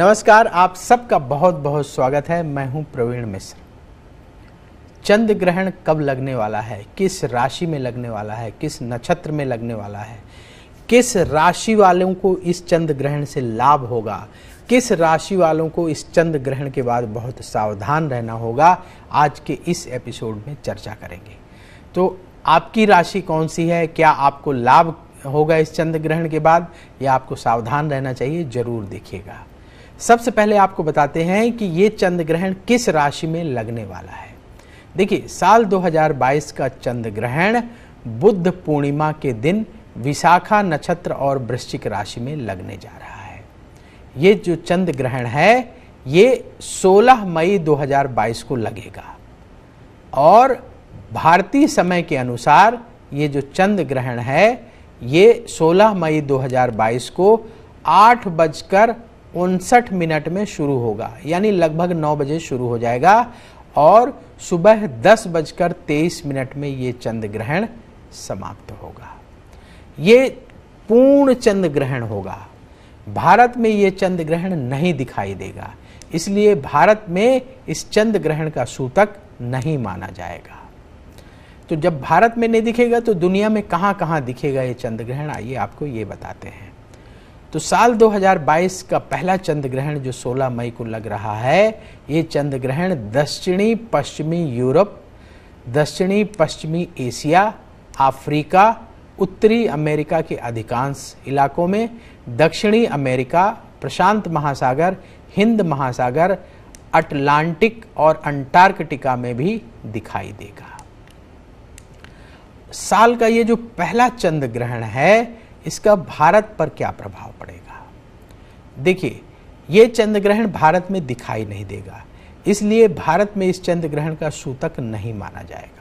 नमस्कार आप सबका बहुत बहुत स्वागत है मैं हूं प्रवीण मिश्र चंद्र ग्रहण कब लगने वाला है किस राशि में लगने वाला है किस नक्षत्र में लगने वाला है किस राशि वालों को इस चंद्र ग्रहण से लाभ होगा किस राशि वालों को इस चंद्र ग्रहण के बाद बहुत सावधान रहना होगा आज के इस एपिसोड में चर्चा करेंगे तो आपकी राशि कौन सी है क्या आपको लाभ होगा इस चंद्र ग्रहण के बाद या आपको सावधान रहना चाहिए जरूर देखिएगा सबसे पहले आपको बताते हैं कि ये चंद्र ग्रहण किस राशि में लगने वाला है देखिए साल 2022 का चंद्र ग्रहण बुद्ध पूर्णिमा के दिन विशाखा नक्षत्र और वृश्चिक राशि में लगने जा रहा है ये जो चंद्र ग्रहण है ये 16 मई 2022 को लगेगा और भारतीय समय के अनुसार ये जो चंद्र ग्रहण है ये 16 मई 2022 को आठ बजकर उनसठ मिनट में शुरू होगा यानी लगभग नौ बजे शुरू हो जाएगा और सुबह दस बजकर तेईस मिनट में ये चंद्र ग्रहण समाप्त होगा ये पूर्ण चंद्र ग्रहण होगा भारत में ये चंद्र ग्रहण नहीं दिखाई देगा इसलिए भारत में इस चंद्र ग्रहण का सूतक नहीं माना जाएगा तो जब भारत में नहीं दिखेगा तो दुनिया में कहां कहां दिखेगा ये चंद्र ग्रहण आइए आपको ये बताते हैं तो साल 2022 का पहला चंद्र ग्रहण जो 16 मई को लग रहा है ये चंद्र ग्रहण दक्षिणी पश्चिमी यूरोप दक्षिणी पश्चिमी एशिया अफ्रीका उत्तरी अमेरिका के अधिकांश इलाकों में दक्षिणी अमेरिका प्रशांत महासागर हिंद महासागर अटलांटिक और अंटार्कटिका में भी दिखाई देगा साल का ये जो पहला चंद्र ग्रहण है इसका भारत पर क्या प्रभाव पड़ेगा देखिए ये चंद्र ग्रहण भारत में दिखाई नहीं देगा इसलिए भारत में इस चंद्र ग्रहण का सूतक नहीं माना जाएगा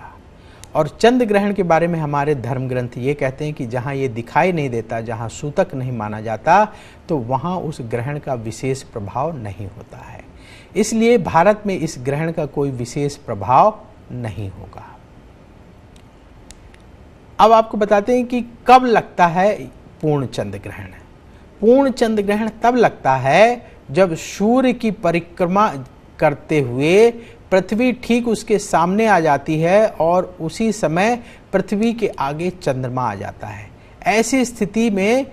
और चंद्र ग्रहण के बारे में हमारे धर्म ग्रंथ ये कहते हैं कि जहाँ ये दिखाई नहीं देता जहाँ सूतक नहीं माना जाता तो वहाँ उस ग्रहण का विशेष प्रभाव नहीं होता है इसलिए भारत में इस ग्रहण का कोई विशेष प्रभाव नहीं होगा अब आपको बताते हैं कि कब लगता है पूर्ण चंद्र ग्रहण पूर्ण चंद्र ग्रहण तब लगता है जब सूर्य की परिक्रमा करते हुए पृथ्वी ठीक उसके सामने आ जाती है और उसी समय पृथ्वी के आगे चंद्रमा आ जाता है ऐसी स्थिति में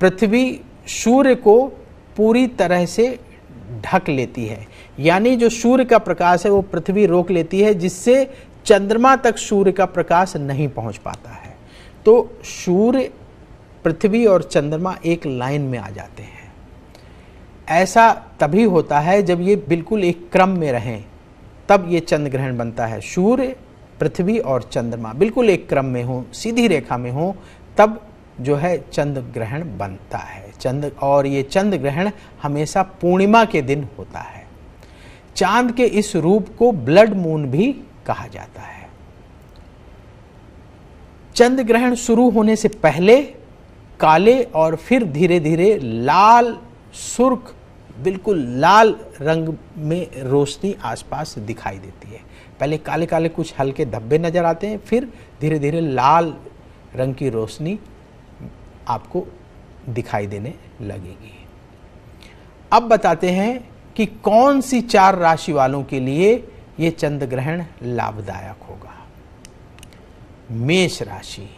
पृथ्वी सूर्य को पूरी तरह से ढक लेती है यानी जो सूर्य का प्रकाश है वो पृथ्वी रोक लेती है जिससे चंद्रमा तक सूर्य का प्रकाश नहीं पहुंच पाता है तो सूर्य पृथ्वी और चंद्रमा एक लाइन में आ जाते हैं ऐसा तभी होता है जब ये बिल्कुल एक क्रम में रहें तब ये चंद्र ग्रहण बनता है सूर्य पृथ्वी और चंद्रमा बिल्कुल एक क्रम में हो सीधी रेखा में हो तब जो है चंद्र ग्रहण बनता है चंद्र और ये चंद्र ग्रहण हमेशा पूर्णिमा के दिन होता है चांद के इस रूप को ब्लड मून भी कहा जाता है चंद्र ग्रहण शुरू होने से पहले काले और फिर धीरे धीरे लाल सुर्ख बिल्कुल लाल रंग में रोशनी आसपास दिखाई देती है पहले काले काले कुछ हल्के धब्बे नज़र आते हैं फिर धीरे धीरे लाल रंग की रोशनी आपको दिखाई देने लगेगी अब बताते हैं कि कौन सी चार राशि वालों के लिए ये चंद्र ग्रहण लाभदायक होगा मेष राशि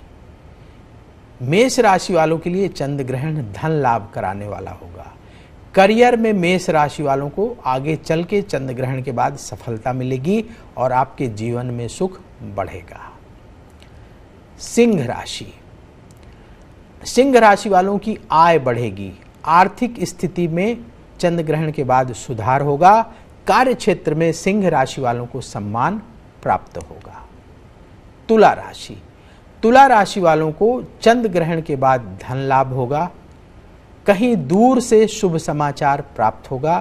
मेष राशि वालों के लिए चंद्र ग्रहण धन लाभ कराने वाला होगा करियर में मेष राशि वालों को आगे चल के चंद्र ग्रहण के बाद सफलता मिलेगी और आपके जीवन में सुख बढ़ेगा सिंह राशि सिंह राशि वालों की आय बढ़ेगी आर्थिक स्थिति में चंद्र ग्रहण के बाद सुधार होगा कार्य क्षेत्र में सिंह राशि वालों को सम्मान प्राप्त होगा तुला राशि तुला राशि वालों को चंद्र ग्रहण के बाद धन लाभ होगा कहीं दूर से शुभ समाचार प्राप्त होगा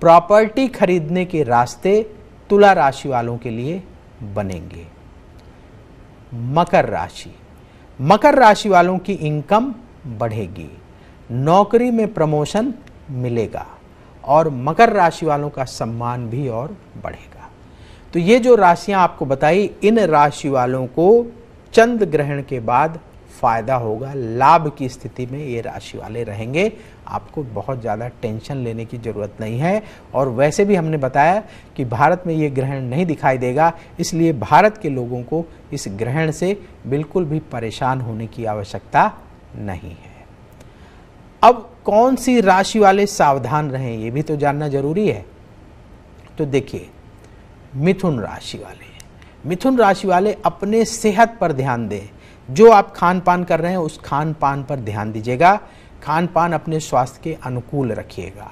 प्रॉपर्टी खरीदने के रास्ते तुला राशि वालों के लिए बनेंगे मकर राशि मकर राशि वालों की इनकम बढ़ेगी नौकरी में प्रमोशन मिलेगा और मकर राशि वालों का सम्मान भी और बढ़ेगा तो ये जो राशियां आपको बताई इन राशि वालों को चंद्र ग्रहण के बाद फ़ायदा होगा लाभ की स्थिति में ये राशि वाले रहेंगे आपको बहुत ज़्यादा टेंशन लेने की ज़रूरत नहीं है और वैसे भी हमने बताया कि भारत में ये ग्रहण नहीं दिखाई देगा इसलिए भारत के लोगों को इस ग्रहण से बिल्कुल भी परेशान होने की आवश्यकता नहीं है अब कौन सी राशि वाले सावधान रहें ये भी तो जानना जरूरी है तो देखिए मिथुन राशि वाले मिथुन राशि वाले अपने सेहत पर ध्यान दें जो आप खान पान कर रहे हैं उस खान पान पर ध्यान दीजिएगा खान पान अपने स्वास्थ्य के अनुकूल रखिएगा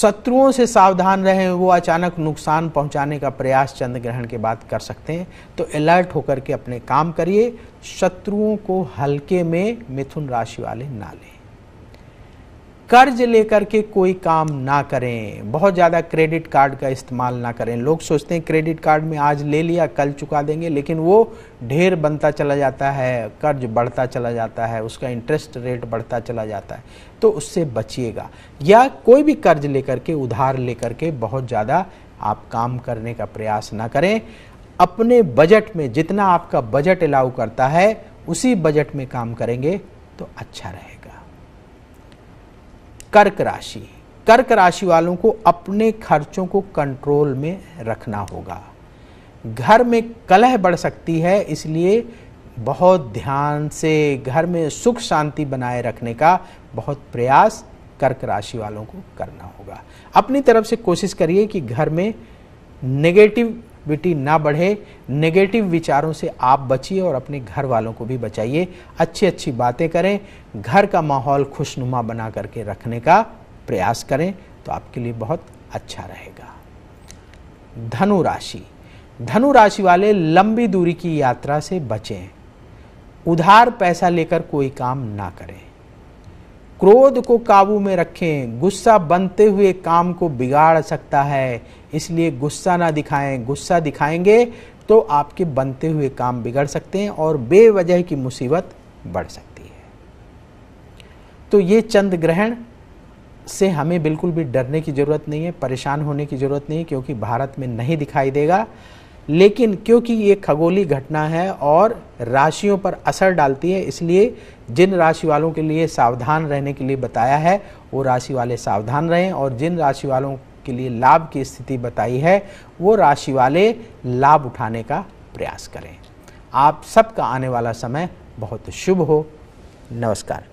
शत्रुओं से सावधान रहें वो अचानक नुकसान पहुंचाने का प्रयास चंद्र ग्रहण के बाद कर सकते हैं तो अलर्ट होकर के अपने काम करिए शत्रुओं को हल्के में मिथुन राशि वाले ना लें कर्ज लेकर के कोई काम ना करें बहुत ज़्यादा क्रेडिट कार्ड का इस्तेमाल ना करें लोग सोचते हैं क्रेडिट कार्ड में आज ले लिया कल चुका देंगे लेकिन वो ढेर बनता चला जाता है कर्ज बढ़ता चला जाता है उसका इंटरेस्ट रेट बढ़ता चला जाता है तो उससे बचिएगा या कोई भी कर्ज लेकर के उधार लेकर के बहुत ज़्यादा आप काम करने का प्रयास ना करें अपने बजट में जितना आपका बजट अलाउ करता है उसी बजट में काम करेंगे तो अच्छा रहेगा कर्क राशि कर्क राशि वालों को अपने खर्चों को कंट्रोल में रखना होगा घर में कलह बढ़ सकती है इसलिए बहुत ध्यान से घर में सुख शांति बनाए रखने का बहुत प्रयास कर्क राशि वालों को करना होगा अपनी तरफ से कोशिश करिए कि घर में नेगेटिव बेटी ना बढ़े नेगेटिव विचारों से आप बचिए और अपने घर वालों को भी बचाइए अच्छी अच्छी बातें करें घर का माहौल खुशनुमा बना करके रखने का प्रयास करें तो आपके लिए बहुत अच्छा रहेगा धनु राशि धनु राशि वाले लंबी दूरी की यात्रा से बचें उधार पैसा लेकर कोई काम ना करें क्रोध को काबू में रखें गुस्सा बनते हुए काम को बिगाड़ सकता है इसलिए गुस्सा ना दिखाएं गुस्सा दिखाएंगे तो आपके बनते हुए काम बिगड़ सकते हैं और बेवजह की मुसीबत बढ़ सकती है तो ये चंद्र ग्रहण से हमें बिल्कुल भी डरने की ज़रूरत नहीं है परेशान होने की ज़रूरत नहीं है क्योंकि भारत में नहीं दिखाई देगा लेकिन क्योंकि ये खगोली घटना है और राशियों पर असर डालती है इसलिए जिन राशि वालों के लिए सावधान रहने के लिए बताया है वो राशि वाले सावधान रहें और जिन राशि वालों के लिए लाभ की स्थिति बताई है वो राशि वाले लाभ उठाने का प्रयास करें आप सबका आने वाला समय बहुत शुभ हो नमस्कार